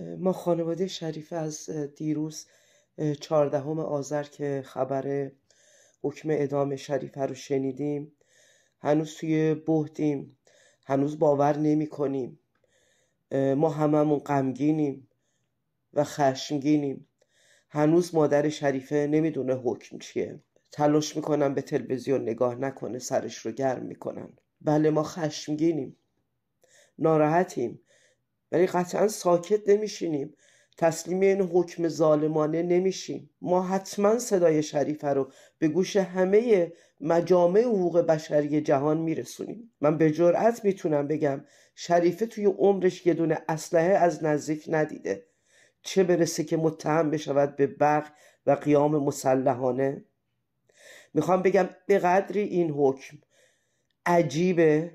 ما خانواده شریفه از دیروز چهاردهم آذر که خبر حکم اعدام شریفه رو شنیدیم هنوز توی بهدیم هنوز باور نمی کنیم ما هممون غمگینیم و خشمگینیم هنوز مادر شریفه نمیدونه حکم چیه تلاش میکنم به تلویزیون نگاه نکنه سرش رو گرم میکنن بله ما خشمگینیم ناراحتیم ولی یعنی قطعا ساکت نمیشینیم تسلیم این حکم ظالمانه نمیشیم ما حتما صدای شریفه رو به گوش همه مجامع حقوق بشری جهان میرسونیم من به جرأت میتونم بگم شریفه توی عمرش یه دونه اسلحه از نزدیک ندیده چه برسه که متهم بشود به برق و قیام مسلحانه میخوام بگم به قدری این حکم عجیبه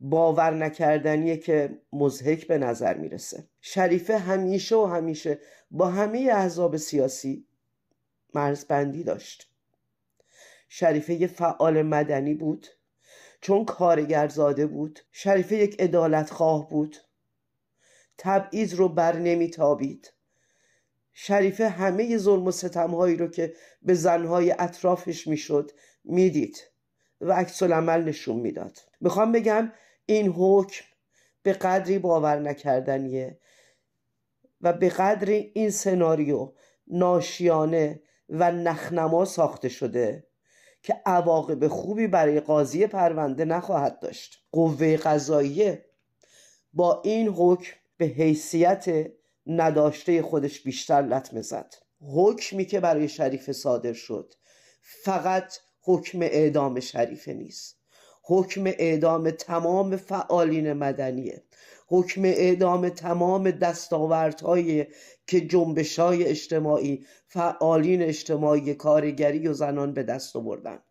باور نکردنیه که مزهک به نظر میرسه شریفه همیشه و همیشه با همه احزاب سیاسی مرزبندی داشت شریفه یه فعال مدنی بود چون کارگرزاده بود شریفه یک ادالت خواه بود تبعیض رو بر نمیتابید شریفه همه ظلم و ستمهایی رو که به زنهای اطرافش میشد میدید و عکس العمل نشون میداد میخوام بگم این حکم به قدری باور نکردنیه و به قدری این سناریو ناشیانه و نخنما ساخته شده که عواقب خوبی برای قاضی پرونده نخواهد داشت قوه قضاییه با این حکم به حیثیت نداشته خودش بیشتر لطمه زد حکمی که برای شریف صادر شد فقط حکم اعدام شریفه نیست حکم اعدام تمام فعالین مدنیه حکم اعدام تمام دستاوردهایی که جنبش های اجتماعی فعالین اجتماعی کارگری و زنان به دست آوردند